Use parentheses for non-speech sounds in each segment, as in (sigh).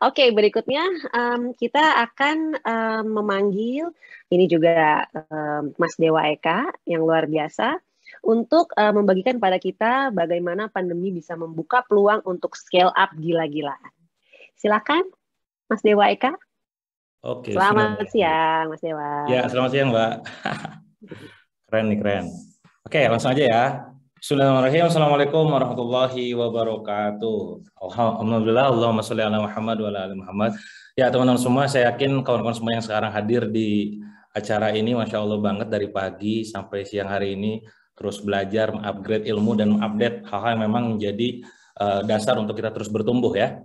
Oke, okay, berikutnya um, kita akan um, memanggil ini juga um, Mas Dewa Eka yang luar biasa untuk uh, membagikan pada kita bagaimana pandemi bisa membuka peluang untuk scale up gila-gilaan. Silakan, Mas Dewa Eka. Oke. selamat, selamat siang, Mas Dewa. Ya, selamat siang, Mbak. (laughs) keren nih, keren. Oke, langsung aja ya. Bismillahirrahmanirrahim. Assalamualaikum warahmatullahi wabarakatuh. Alhamdulillah, Allahumma sholli ala Muhammad wa ala Muhammad. Ya, teman-teman semua, saya yakin kawan-kawan semua yang sekarang hadir di acara ini, Masya Allah banget dari pagi sampai siang hari ini, terus belajar, mengupgrade ilmu, dan mengupdate hal-hal yang memang menjadi uh, eh, dasar untuk kita terus bertumbuh ya.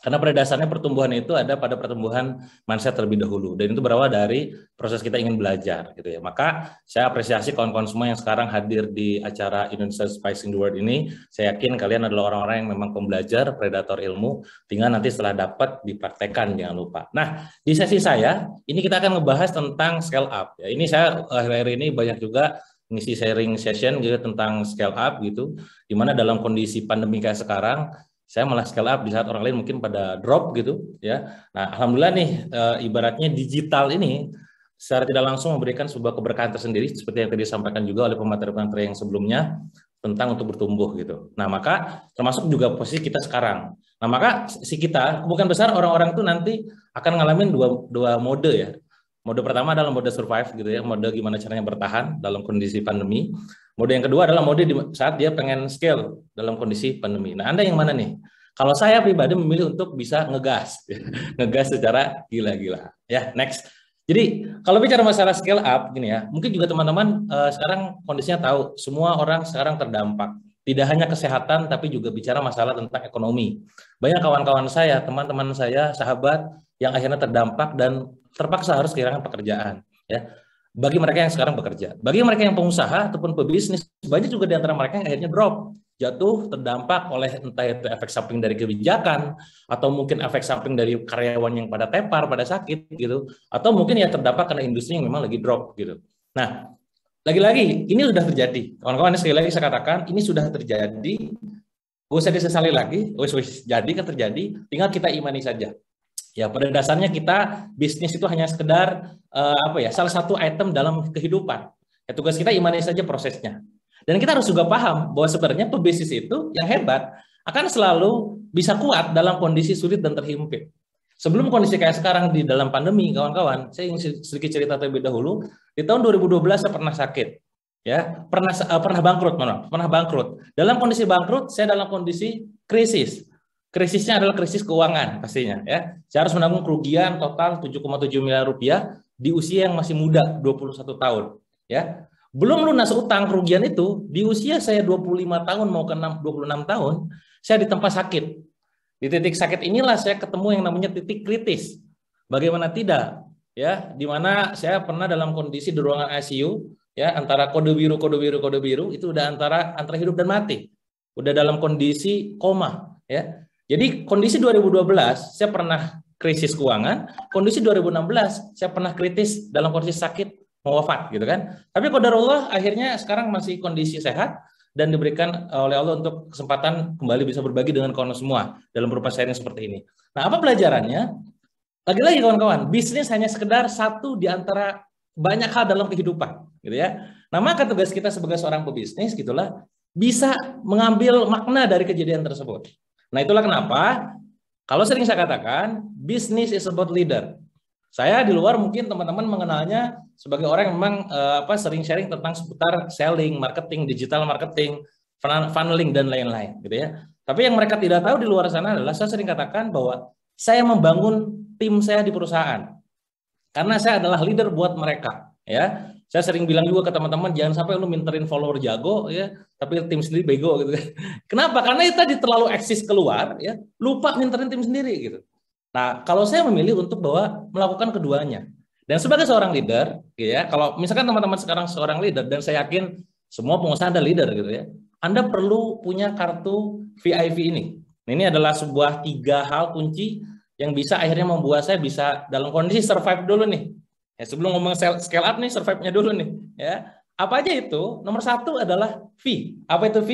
Karena pada dasarnya pertumbuhan itu ada pada pertumbuhan mindset terlebih dahulu dan itu berawal dari proses kita ingin belajar gitu ya. Maka saya apresiasi kawan-kawan semua yang sekarang hadir di acara Indonesia Spicing the World ini. Saya yakin kalian adalah orang-orang yang memang pembelajar, predator ilmu, tinggal nanti setelah dapat dipraktekkan jangan lupa. Nah, di sesi saya ini kita akan ngebahas tentang scale up ya. Ini saya akhir-akhir ini banyak juga ngisi sharing session gitu tentang scale up gitu dimana dalam kondisi pandemi kayak sekarang saya malah scale up di saat orang lain mungkin pada drop gitu ya nah alhamdulillah nih e, ibaratnya digital ini secara tidak langsung memberikan sebuah keberkahan tersendiri seperti yang tadi disampaikan juga oleh pemateri-pemateri yang sebelumnya tentang untuk bertumbuh gitu. Nah maka termasuk juga posisi kita sekarang. Nah maka si kita bukan besar orang-orang itu nanti akan ngalamin dua dua mode ya. Mode pertama adalah mode survive gitu ya, mode gimana caranya bertahan dalam kondisi pandemi. Mode yang kedua adalah mode di saat dia pengen scale dalam kondisi pandemi. Nah, Anda yang mana nih? Kalau saya pribadi memilih untuk bisa ngegas, (laughs) ngegas secara gila-gila. Ya, next. Jadi kalau bicara masalah scale up gini ya, mungkin juga teman-teman uh, sekarang kondisinya tahu semua orang sekarang terdampak. Tidak hanya kesehatan tapi juga bicara masalah tentang ekonomi. Banyak kawan-kawan saya, teman-teman saya, sahabat yang akhirnya terdampak dan terpaksa harus kehilangan pekerjaan. Ya, bagi mereka yang sekarang bekerja. Bagi mereka yang pengusaha ataupun pebisnis, banyak juga di antara mereka yang akhirnya drop, jatuh terdampak oleh entah itu efek samping dari kebijakan atau mungkin efek samping dari karyawan yang pada tepar, pada sakit gitu, atau mungkin ya terdampak karena industri yang memang lagi drop gitu. Nah, lagi-lagi ini sudah terjadi. Kawan-kawan sekali lagi saya katakan ini sudah terjadi. Gue usah disesali lagi, wis wis jadi kan terjadi, tinggal kita imani saja. Ya, pada dasarnya kita bisnis itu hanya sekedar uh, apa ya, salah satu item dalam kehidupan. Ya, tugas kita imani saja prosesnya. Dan kita harus juga paham bahwa sebenarnya pebisnis itu yang hebat akan selalu bisa kuat dalam kondisi sulit dan terhimpit. Sebelum kondisi kayak sekarang di dalam pandemi, kawan-kawan, saya ingin sedikit cerita terlebih dahulu. Di tahun 2012 saya pernah sakit, ya pernah uh, pernah bangkrut, mana pernah bangkrut. Dalam kondisi bangkrut, saya dalam kondisi krisis. Krisisnya adalah krisis keuangan pastinya ya. Saya harus menanggung kerugian total 7,7 miliar rupiah di usia yang masih muda 21 tahun ya. Belum lunas utang kerugian itu di usia saya 25 tahun mau ke 26 tahun saya di tempat sakit. Di titik sakit inilah saya ketemu yang namanya titik kritis. Bagaimana tidak ya di mana saya pernah dalam kondisi di ruangan ICU ya antara kode biru kode biru kode biru itu udah antara antara hidup dan mati. Udah dalam kondisi koma ya jadi kondisi 2012 saya pernah krisis keuangan, kondisi 2016 saya pernah kritis dalam kondisi sakit mau wafat gitu kan. Tapi Allah akhirnya sekarang masih kondisi sehat dan diberikan e, oleh Allah untuk kesempatan kembali bisa berbagi dengan kawan semua dalam berupa sharing seperti ini. Nah, apa pelajarannya? Lagi-lagi kawan-kawan, bisnis hanya sekedar satu di antara banyak hal dalam kehidupan, gitu ya. Nah, maka tugas kita sebagai seorang pebisnis gitulah bisa mengambil makna dari kejadian tersebut Nah itulah kenapa kalau sering saya katakan bisnis is about leader. Saya di luar mungkin teman-teman mengenalnya sebagai orang yang memang uh, apa sering sharing tentang seputar selling, marketing, digital marketing, funneling dan lain-lain gitu ya. Tapi yang mereka tidak tahu di luar sana adalah saya sering katakan bahwa saya membangun tim saya di perusahaan. Karena saya adalah leader buat mereka ya saya sering bilang juga ke teman-teman jangan sampai lu minterin follower jago ya tapi tim sendiri bego gitu kan. (laughs) kenapa karena itu tadi terlalu eksis keluar ya lupa minterin tim sendiri gitu nah kalau saya memilih untuk bahwa melakukan keduanya dan sebagai seorang leader ya kalau misalkan teman-teman sekarang seorang leader dan saya yakin semua pengusaha ada leader gitu ya anda perlu punya kartu VIP ini nah, ini adalah sebuah tiga hal kunci yang bisa akhirnya membuat saya bisa dalam kondisi survive dulu nih Ya, sebelum ngomong scale up nih, survive-nya dulu nih. Ya, apa aja itu? Nomor satu adalah V. Apa itu V?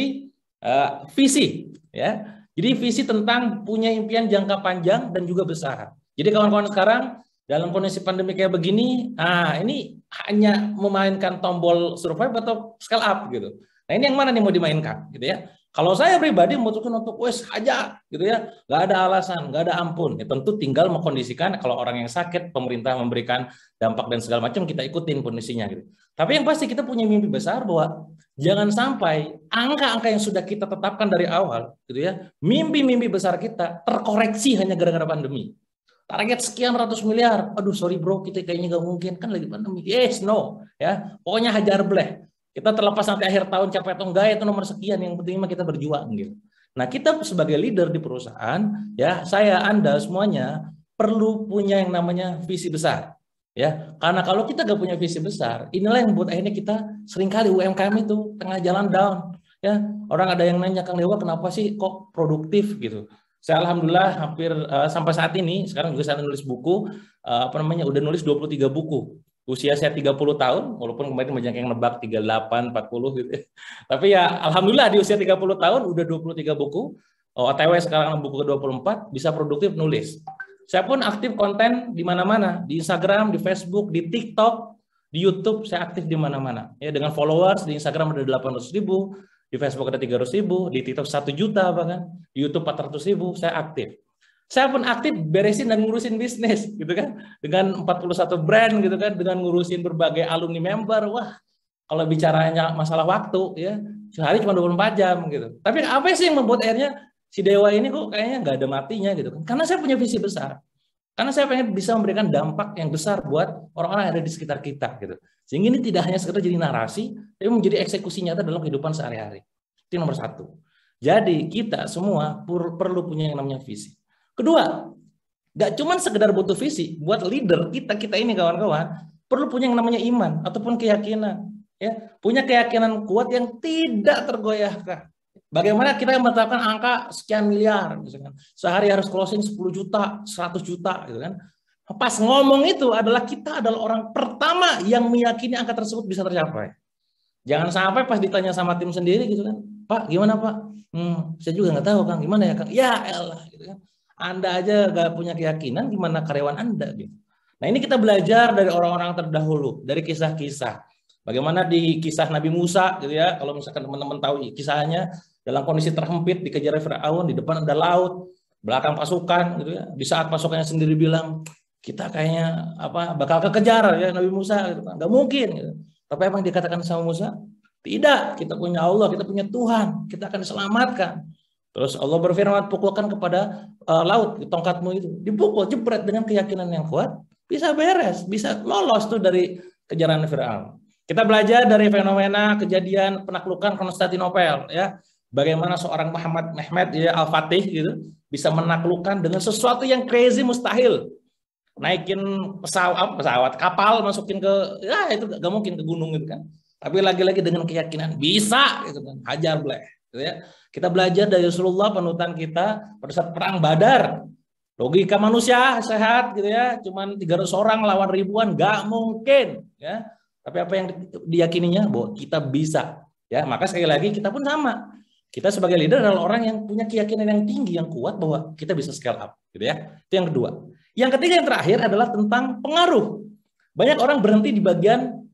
Uh, visi. Ya, jadi visi tentang punya impian jangka panjang dan juga besar. Jadi kawan-kawan sekarang dalam kondisi pandemi kayak begini, ah ini hanya memainkan tombol survive atau scale up gitu. Nah ini yang mana nih mau dimainkan gitu ya? Kalau saya pribadi memutuskan untuk wes aja gitu ya, nggak ada alasan, nggak ada ampun. Ya, tentu tinggal mengkondisikan kalau orang yang sakit pemerintah memberikan dampak dan segala macam kita ikutin kondisinya gitu. Tapi yang pasti kita punya mimpi besar bahwa jangan sampai angka-angka yang sudah kita tetapkan dari awal gitu ya, mimpi-mimpi besar kita terkoreksi hanya gara-gara pandemi. Target sekian ratus miliar. Aduh sorry bro, kita kayaknya nggak mungkin kan lagi pandemi. Yes, no. Ya, pokoknya hajar bleh kita terlepas sampai akhir tahun capek atau enggak itu nomor sekian yang penting kita berjuang gitu. Nah, kita sebagai leader di perusahaan ya, saya, Anda semuanya perlu punya yang namanya visi besar. Ya, karena kalau kita gak punya visi besar, inilah yang buat akhirnya kita seringkali UMKM itu tengah jalan down. Ya, orang ada yang nanya Kang Dewa kenapa sih kok produktif gitu. Saya alhamdulillah hampir uh, sampai saat ini sekarang juga saya nulis buku uh, apa namanya udah nulis 23 buku usia saya 30 tahun, walaupun kemarin banyak yang nebak 38, 40 gitu. (laughs) Tapi ya alhamdulillah di usia 30 tahun udah 23 buku. Oh, OTW sekarang buku ke-24 bisa produktif nulis. Saya pun aktif konten di mana-mana, di Instagram, di Facebook, di TikTok, di YouTube saya aktif di mana-mana. Ya dengan followers di Instagram ada 800 ribu, di Facebook ada 300 ribu, di TikTok 1 juta apa kan? di YouTube 400 ribu, saya aktif. Saya pun aktif beresin dan ngurusin bisnis gitu kan dengan 41 brand gitu kan dengan ngurusin berbagai alumni member. Wah, kalau bicaranya masalah waktu ya sehari cuma 24 jam gitu. Tapi apa sih yang membuat akhirnya si dewa ini kok kayaknya nggak ada matinya gitu kan? Karena saya punya visi besar. Karena saya pengen bisa memberikan dampak yang besar buat orang-orang yang ada di sekitar kita gitu. Sehingga ini tidak hanya sekedar jadi narasi, tapi menjadi eksekusi nyata dalam kehidupan sehari-hari. Itu nomor satu. Jadi kita semua perlu punya yang namanya visi. Kedua, gak cuma sekedar butuh visi, buat leader kita kita ini kawan-kawan perlu punya yang namanya iman ataupun keyakinan, ya punya keyakinan kuat yang tidak tergoyahkan. Bagaimana kita yang menetapkan angka sekian miliar, misalkan sehari harus closing 10 juta, 100 juta, gitu kan? Pas ngomong itu adalah kita adalah orang pertama yang meyakini angka tersebut bisa tercapai. Jangan sampai pas ditanya sama tim sendiri gitu kan, Pak gimana Pak? Hmm, saya juga nggak tahu Kang, gimana ya Kang? Ya elah, gitu kan anda aja gak punya keyakinan gimana karyawan Anda gitu. Nah ini kita belajar dari orang-orang terdahulu, dari kisah-kisah. Bagaimana di kisah Nabi Musa gitu ya, kalau misalkan teman-teman tahu kisahnya dalam kondisi terhempit dikejar Firaun, di depan ada laut, belakang pasukan gitu ya. Di saat pasukannya sendiri bilang, kita kayaknya apa bakal kekejar ya Nabi Musa gitu Nggak mungkin gitu. Tapi emang dikatakan sama Musa? Tidak, kita punya Allah, kita punya Tuhan, kita akan diselamatkan. Terus Allah berfirman, pukulkan kepada uh, laut tongkatmu itu. Dipukul, jebret dengan keyakinan yang kuat, bisa beres, bisa lolos tuh dari kejaran Fir'aun. Kita belajar dari fenomena kejadian penaklukan Konstantinopel ya. Bagaimana seorang Muhammad Mehmet ya, Al-Fatih gitu bisa menaklukkan dengan sesuatu yang crazy mustahil. Naikin pesawat, pesawat kapal masukin ke ya itu gak mungkin ke gunung gitu kan. Tapi lagi-lagi dengan keyakinan bisa gitu kan. Hajar bleh Gitu ya. Kita belajar dari Rasulullah penutan kita pada saat perang Badar. Logika manusia sehat gitu ya, cuman 300 orang lawan ribuan gak mungkin ya. Tapi apa yang diyakininya bahwa kita bisa ya. Maka sekali lagi kita pun sama. Kita sebagai leader adalah orang yang punya keyakinan yang tinggi, yang kuat bahwa kita bisa scale up gitu ya. Itu yang kedua. Yang ketiga yang terakhir adalah tentang pengaruh. Banyak orang berhenti di bagian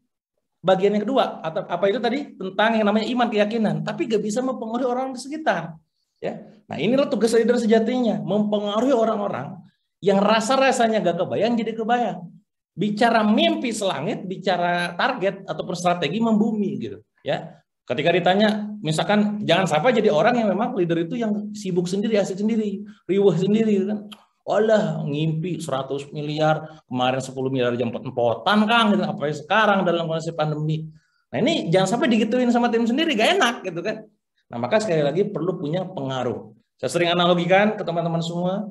bagian yang kedua atau apa itu tadi tentang yang namanya iman keyakinan tapi gak bisa mempengaruhi orang di sekitar ya nah inilah tugas leader sejatinya mempengaruhi orang-orang yang rasa rasanya gak kebayang jadi kebayang bicara mimpi selangit bicara target atau strategi membumi gitu ya ketika ditanya misalkan jangan sampai jadi orang yang memang leader itu yang sibuk sendiri asik sendiri riuh sendiri gitu kan Olah ngimpi 100 miliar, kemarin 10 miliar jam empotan Kang, gitu. apalagi sekarang dalam kondisi pandemi. Nah ini jangan sampai digituin sama tim sendiri, gak enak gitu kan. Nah maka sekali lagi perlu punya pengaruh. Saya sering analogikan ke teman-teman semua,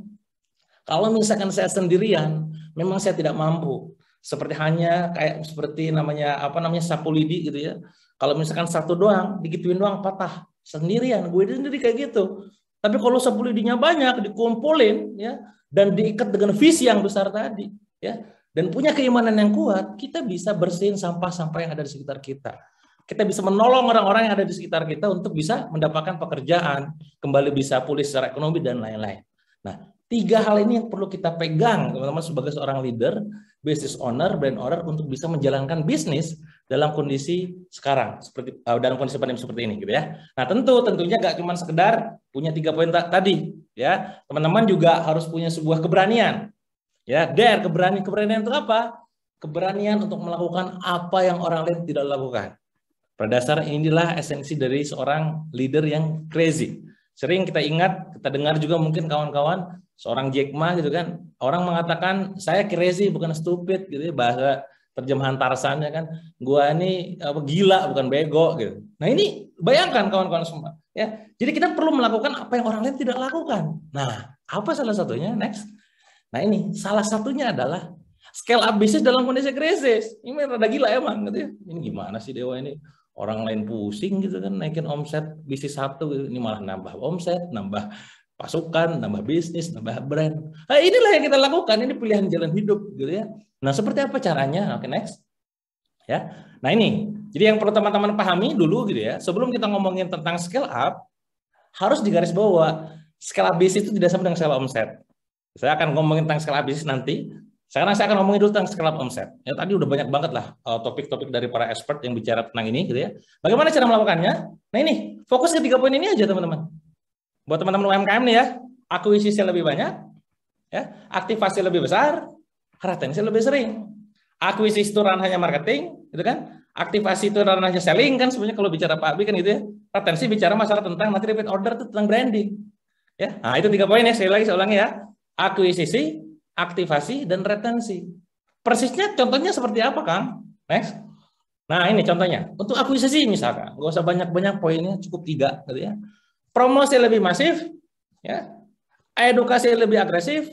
kalau misalkan saya sendirian, memang saya tidak mampu. Seperti hanya kayak seperti namanya apa namanya sapu lidi gitu ya. Kalau misalkan satu doang, digituin doang patah sendirian. Gue sendiri kayak gitu. Tapi kalau sapu lidinya banyak dikumpulin ya, dan diikat dengan visi yang besar tadi, ya. Dan punya keimanan yang kuat, kita bisa bersihin sampah-sampah yang ada di sekitar kita. Kita bisa menolong orang-orang yang ada di sekitar kita untuk bisa mendapatkan pekerjaan, kembali bisa pulih secara ekonomi dan lain-lain. Nah, tiga hal ini yang perlu kita pegang, teman-teman sebagai seorang leader, business owner, brand owner untuk bisa menjalankan bisnis dalam kondisi sekarang seperti uh, dalam kondisi pandemi seperti ini gitu ya. Nah, tentu tentunya gak cuma sekedar punya tiga poin tadi ya. Teman-teman juga harus punya sebuah keberanian. Ya, dare keberanian keberanian itu apa? Keberanian untuk melakukan apa yang orang lain tidak lakukan. Pada dasarnya inilah esensi dari seorang leader yang crazy. Sering kita ingat, kita dengar juga mungkin kawan-kawan seorang Jack Ma gitu kan, orang mengatakan saya crazy bukan stupid gitu ya bahasa terjemahan Tarsannya kan gua ini apa gila bukan bego gitu. Nah ini bayangkan kawan-kawan semua ya. Jadi kita perlu melakukan apa yang orang lain tidak lakukan. Nah, apa salah satunya? Next. Nah ini salah satunya adalah scale up bisnis dalam kondisi krisis. Ini rada gila emang gitu ya. Ini gimana sih Dewa ini? Orang lain pusing gitu kan naikin omset bisnis satu gitu. Ini malah nambah omset, nambah pasukan, nambah bisnis, nambah brand. Nah, inilah yang kita lakukan, ini pilihan jalan hidup gitu ya. Nah, seperti apa caranya? Oke, okay, next. Ya. Nah, ini. Jadi yang perlu teman-teman pahami dulu gitu ya, sebelum kita ngomongin tentang scale up, harus digaris bahwa up bisnis itu tidak sama dengan up omset. Saya akan ngomongin tentang up bisnis nanti. Sekarang saya akan ngomongin dulu tentang up omset. Ya, tadi udah banyak banget lah eh, topik-topik dari para expert yang bicara tentang ini gitu ya. Bagaimana cara melakukannya? Nah ini, fokus ke tiga poin ini aja teman-teman buat teman-teman UMKM nih ya, akuisisi lebih banyak, ya, aktivasi lebih besar, retensi lebih sering. Akuisisi itu ranahnya marketing, gitu kan? Aktivasi itu ranahnya selling kan sebenarnya kalau bicara Pak Abi kan gitu ya. Retensi bicara masalah tentang materi repeat order itu tentang branding. Ya, nah itu tiga poin ya, sekali lagi saya ulangi ya. Akuisisi, aktivasi, dan retensi. Persisnya contohnya seperti apa, Kang? Next. Nah, ini contohnya. Untuk akuisisi misalkan, nggak usah banyak-banyak poinnya, cukup tiga, gitu ya promosi lebih masif, ya, edukasi lebih agresif,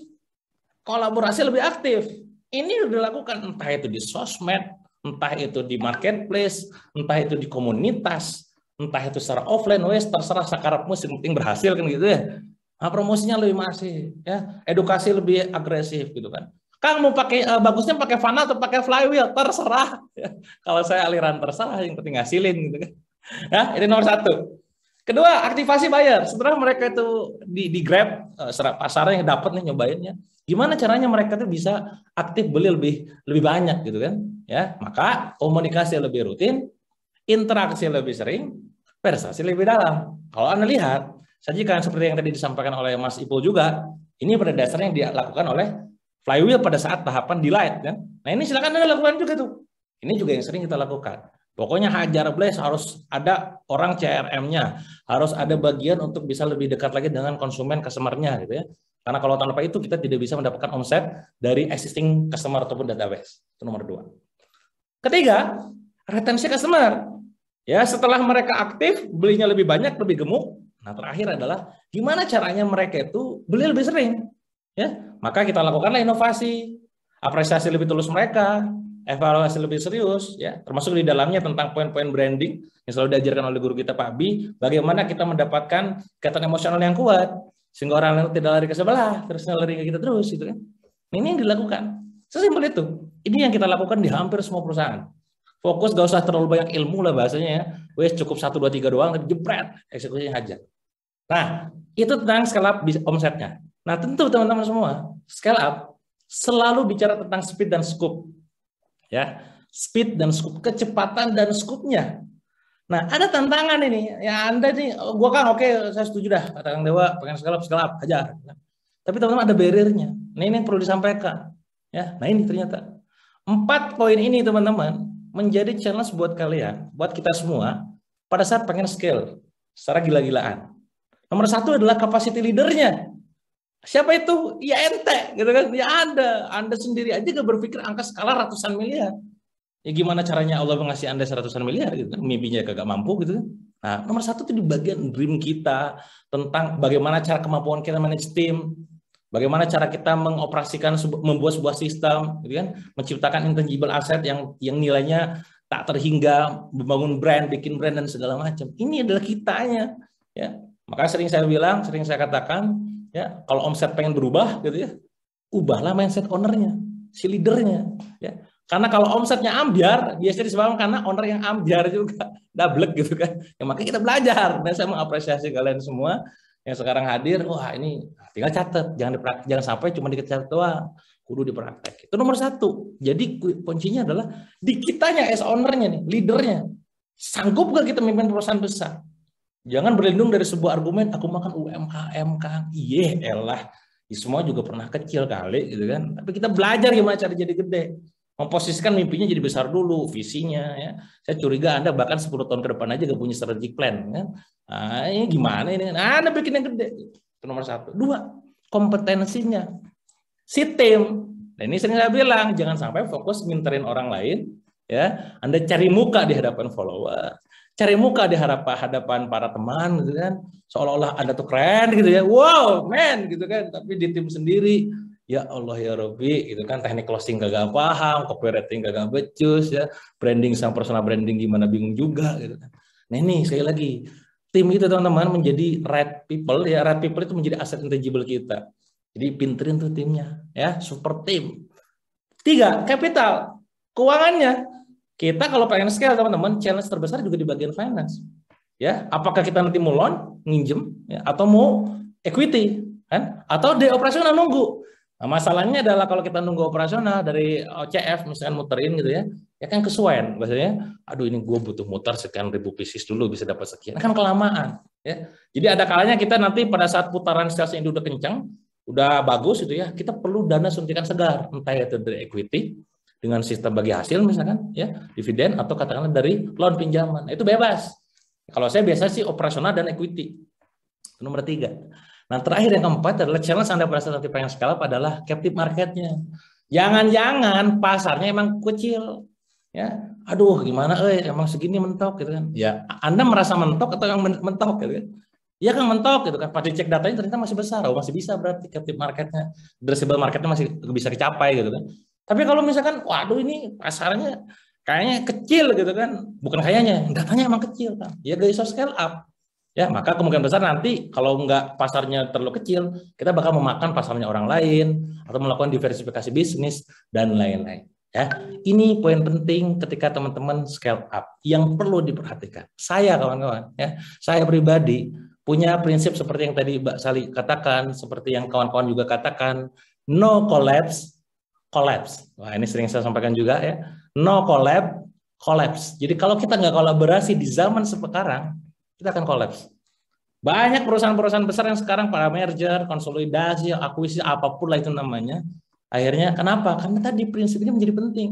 kolaborasi lebih aktif. Ini dilakukan entah itu di sosmed, entah itu di marketplace, entah itu di komunitas, entah itu secara offline, wes terserah sekarang musim penting berhasil kan gitu ya. Nah, promosinya lebih masif, ya, edukasi lebih agresif gitu kan. Kang mau pakai eh, bagusnya pakai fana atau pakai flywheel terserah. Ya. Kalau saya aliran terserah yang penting ngasilin gitu kan. Ya, ini nomor satu. Kedua, aktivasi buyer. Setelah mereka itu di, di Grab, uh, eh, pasar yang dapat nih nyobainnya. Gimana caranya mereka tuh bisa aktif beli lebih lebih banyak gitu kan? Ya, maka komunikasi lebih rutin, interaksi lebih sering, persasi lebih dalam. Kalau Anda lihat, sajikan seperti yang tadi disampaikan oleh Mas Ipul juga, ini pada dasarnya yang dilakukan oleh flywheel pada saat tahapan delight kan. Nah, ini silakan Anda lakukan juga tuh. Ini juga yang sering kita lakukan Pokoknya Hajar Blaze harus ada orang CRM-nya, harus ada bagian untuk bisa lebih dekat lagi dengan konsumen customer-nya gitu ya. Karena kalau tanpa itu kita tidak bisa mendapatkan omset dari existing customer ataupun database. Itu nomor dua. Ketiga, retensi customer. Ya, setelah mereka aktif, belinya lebih banyak, lebih gemuk. Nah, terakhir adalah gimana caranya mereka itu beli lebih sering. Ya, maka kita lakukanlah inovasi, apresiasi lebih tulus mereka, evaluasi lebih serius ya termasuk di dalamnya tentang poin-poin branding yang selalu diajarkan oleh guru kita Pak Bi bagaimana kita mendapatkan ikatan emosional yang kuat sehingga orang lain tidak lari ke sebelah terus lari ke kita terus gitu kan ini yang dilakukan sesimpel itu ini yang kita lakukan di hampir semua perusahaan fokus gak usah terlalu banyak ilmu lah bahasanya ya wes cukup satu dua tiga doang tapi jebret eksekusinya hajar nah itu tentang scale up omsetnya nah tentu teman-teman semua scale up selalu bicara tentang speed dan scope ya speed dan scoop kecepatan dan scoopnya nah ada tantangan ini ya anda nih oh, gua kan oke okay, saya setuju dah kata kang dewa pengen segala skalap aja ya. tapi teman-teman ada barriernya nah ini yang perlu disampaikan ya nah ini ternyata empat poin ini teman-teman menjadi challenge buat kalian buat kita semua pada saat pengen scale secara gila-gilaan nomor satu adalah capacity leadernya Siapa itu? Ya ente, gitu kan? Ya Anda, Anda sendiri aja gak berpikir angka skala ratusan miliar. Ya gimana caranya Allah mengasihi Anda seratusan miliar gitu kan? Mimpinya kagak mampu gitu kan? Nah, nomor satu itu di bagian dream kita tentang bagaimana cara kemampuan kita manage tim, Bagaimana cara kita mengoperasikan membuat sebuah sistem, gitu kan? menciptakan intangible asset yang yang nilainya tak terhingga, membangun brand, bikin brand dan segala macam. Ini adalah kitanya, ya. Maka sering saya bilang, sering saya katakan, ya kalau omset pengen berubah gitu ya ubahlah mindset ownernya si leadernya ya karena kalau omsetnya ambiar biasanya disebabkan karena owner yang ambiar juga (laughs) double gitu kan ya makanya kita belajar dan saya mengapresiasi kalian semua yang sekarang hadir wah ini tinggal catat jangan diprak, jangan sampai cuma dikejar tua kudu dipraktek itu nomor satu jadi kuncinya adalah di kitanya as ownernya nih leadernya sanggup gak kita memimpin perusahaan besar Jangan berlindung dari sebuah argumen, aku makan UMKM, Kang. Iya, elah. Ya, semua juga pernah kecil kali gitu kan. Tapi kita belajar gimana cara jadi gede. Memposisikan mimpinya jadi besar dulu, visinya ya. Saya curiga Anda bahkan 10 tahun ke depan aja gak punya strategic plan kan. Nah, ini gimana ini? Nah, anda bikin yang gede. Itu nomor satu. Dua, kompetensinya. Si tim. Nah, ini sering saya bilang, jangan sampai fokus nginterin orang lain. ya Anda cari muka di hadapan follower cari muka di hadapan hadapan para teman gitu kan seolah-olah anda tuh keren gitu ya wow man gitu kan tapi di tim sendiri ya Allah ya Robi gitu kan teknik closing gak gagal paham copywriting gak gagal becus ya branding sama personal branding gimana bingung juga gitu kan nah ini sekali lagi tim itu teman-teman menjadi red people ya red people itu menjadi aset intangible kita jadi pinterin tuh timnya ya super tim tiga capital keuangannya kita kalau pengen scale teman-teman, challenge terbesar juga di bagian finance. Ya, apakah kita nanti mau loan, nginjem, ya, atau mau equity, kan? Atau di operasional nunggu. Nah, masalahnya adalah kalau kita nunggu operasional dari OCF misalkan muterin gitu ya, ya kan kesuain, maksudnya. Aduh ini gue butuh muter sekian ribu pieces dulu bisa dapat sekian. Nah, kan kelamaan ya. Jadi ada kalanya kita nanti pada saat putaran sales ini udah kencang, udah bagus itu ya, kita perlu dana suntikan segar, entah itu dari equity dengan sistem bagi hasil misalkan ya dividen atau katakanlah dari loan pinjaman itu bebas kalau saya biasa sih operasional dan equity itu nomor tiga nah terakhir yang keempat adalah challenge anda pada saat pengen skala adalah captive marketnya jangan-jangan pasarnya emang kecil ya aduh gimana eh emang segini mentok gitu kan ya anda merasa mentok atau yang mentok gitu kan Ya kan mentok gitu kan. Pas dicek datanya ternyata masih besar, oh, masih bisa berarti captive marketnya, addressable marketnya masih bisa dicapai gitu kan. Tapi hmm. kalau misalkan, waduh ini pasarnya kayaknya kecil gitu kan, bukan kayaknya, datanya emang kecil kan, ya dari soft scale up. Ya, maka kemungkinan besar nanti kalau nggak pasarnya terlalu kecil, kita bakal memakan pasarnya orang lain atau melakukan diversifikasi bisnis dan lain-lain. Ya, ini poin penting ketika teman-teman scale up yang perlu diperhatikan. Saya kawan-kawan, ya, saya pribadi punya prinsip seperti yang tadi Mbak Sali katakan, seperti yang kawan-kawan juga katakan, no collapse, collapse. Wah, ini sering saya sampaikan juga ya. No collab, collapse. Jadi kalau kita nggak kolaborasi di zaman sekarang, kita akan collapse. Banyak perusahaan-perusahaan besar yang sekarang para merger, konsolidasi, akuisisi, apapun lah itu namanya. Akhirnya kenapa? Karena tadi prinsip ini menjadi penting.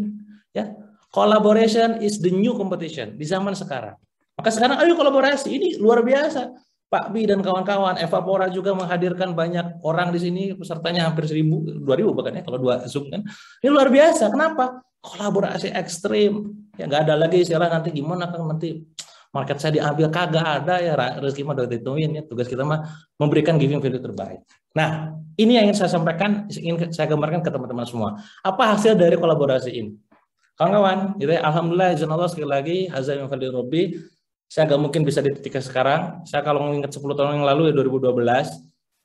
Ya, collaboration is the new competition di zaman sekarang. Maka sekarang ayo kolaborasi, ini luar biasa. Pak Bi dan kawan-kawan, Eva Pora juga menghadirkan banyak orang di sini, pesertanya hampir seribu, dua ribu bahkan ya, kalau dua Zoom kan. Ini luar biasa, kenapa? Kolaborasi ekstrim, ya nggak ada lagi istilah nanti gimana kan nanti market saya diambil kagak ada ya rezeki mah udah ditentuin ya tugas kita mah memberikan giving value terbaik. Nah ini yang ingin saya sampaikan, ingin saya gambarkan ke teman-teman semua. Apa hasil dari kolaborasi ini? Kawan-kawan, gitu ya, Alhamdulillah, izin Allah sekali lagi, Hazam Fadil Robi, saya nggak mungkin bisa di titik sekarang. Saya kalau mengingat 10 tahun yang lalu ya 2012,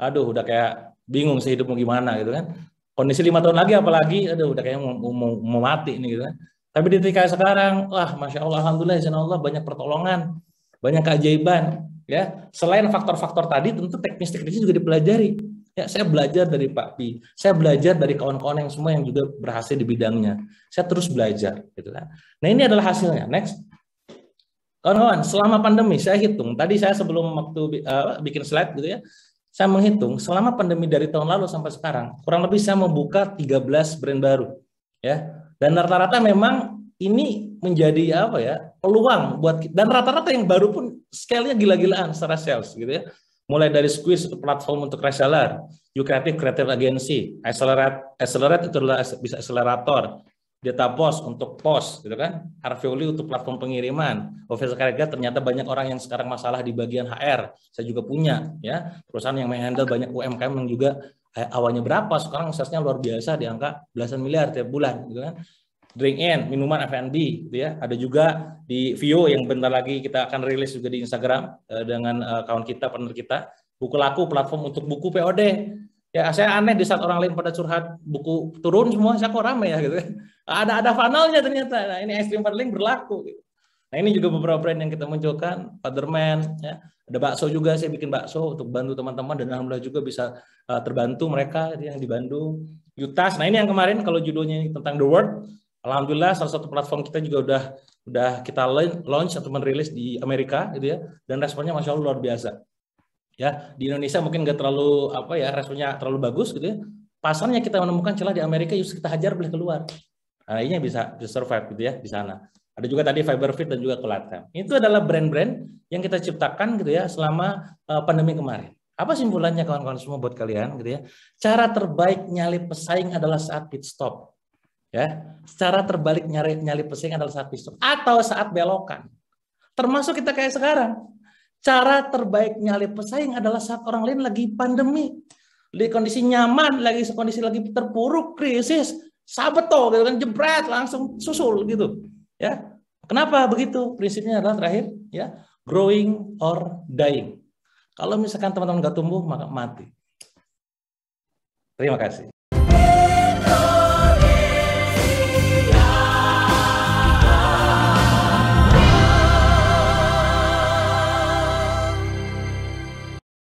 aduh udah kayak bingung sih hidup mau gimana gitu kan. Kondisi lima tahun lagi apalagi, aduh udah kayak mau, mau, mau mati nih gitu kan. Tapi di titik sekarang, wah Masya Allah, Alhamdulillah, Insya Allah banyak pertolongan, banyak keajaiban. ya Selain faktor-faktor tadi, tentu teknis-teknisnya juga dipelajari. Ya, saya belajar dari Pak Pi, saya belajar dari kawan-kawan yang semua yang juga berhasil di bidangnya. Saya terus belajar, gitu kan. Nah ini adalah hasilnya. Next. Kawan-kawan, selama pandemi saya hitung, tadi saya sebelum waktu uh, bikin slide gitu ya, saya menghitung selama pandemi dari tahun lalu sampai sekarang, kurang lebih saya membuka 13 brand baru. Ya. Dan rata-rata memang ini menjadi apa ya? peluang buat dan rata-rata yang baru pun scale-nya gila-gilaan secara sales gitu ya. Mulai dari squeeze platform untuk reseller, you creative creative agency, accelerate accelerate itu adalah bisa accelerator data pos untuk pos gitu kan Arveoli untuk platform pengiriman Office karya ternyata banyak orang yang sekarang masalah di bagian HR saya juga punya ya perusahaan yang menghandle banyak UMKM yang juga eh, awalnya berapa sekarang sesnya luar biasa di angka belasan miliar tiap bulan gitu kan drink in minuman F&B gitu ya ada juga di Vio yang bentar lagi kita akan rilis juga di Instagram eh, dengan eh, kawan kita partner kita buku laku platform untuk buku POD ya saya aneh di saat orang lain pada curhat buku turun semua saya kok rame ya gitu kan? Ada ada funnelnya ternyata. Nah, ini extreme funneling berlaku. Gitu. Nah ini juga beberapa brand yang kita munculkan, Fatherman, ya. ada bakso juga, saya bikin bakso untuk bantu teman-teman dan alhamdulillah juga bisa uh, terbantu mereka gitu, yang di Bandung. Yutas, nah ini yang kemarin kalau judulnya tentang The world. alhamdulillah salah satu platform kita juga udah udah kita launch atau merilis di Amerika gitu ya, dan responnya masya Allah luar biasa. Ya di Indonesia mungkin nggak terlalu apa ya responnya terlalu bagus gitu ya. Pasarnya kita menemukan celah di Amerika, justru kita hajar boleh keluar. Nah, ini bisa, bisa survive gitu ya di sana. Ada juga tadi Fiberfit dan juga Kolatem. Itu adalah brand-brand yang kita ciptakan gitu ya selama uh, pandemi kemarin. Apa simpulannya kawan-kawan semua buat kalian gitu ya? Cara terbaik nyali pesaing adalah saat pit stop. Ya, cara terbalik nyari nyali pesaing adalah saat pit stop atau saat belokan. Termasuk kita kayak sekarang. Cara terbaik nyali pesaing adalah saat orang lain lagi pandemi, di kondisi nyaman, lagi kondisi lagi terpuruk, krisis, sabeto gitu kan jebret langsung susul gitu ya kenapa begitu prinsipnya adalah terakhir ya growing or dying kalau misalkan teman-teman nggak tumbuh maka mati terima kasih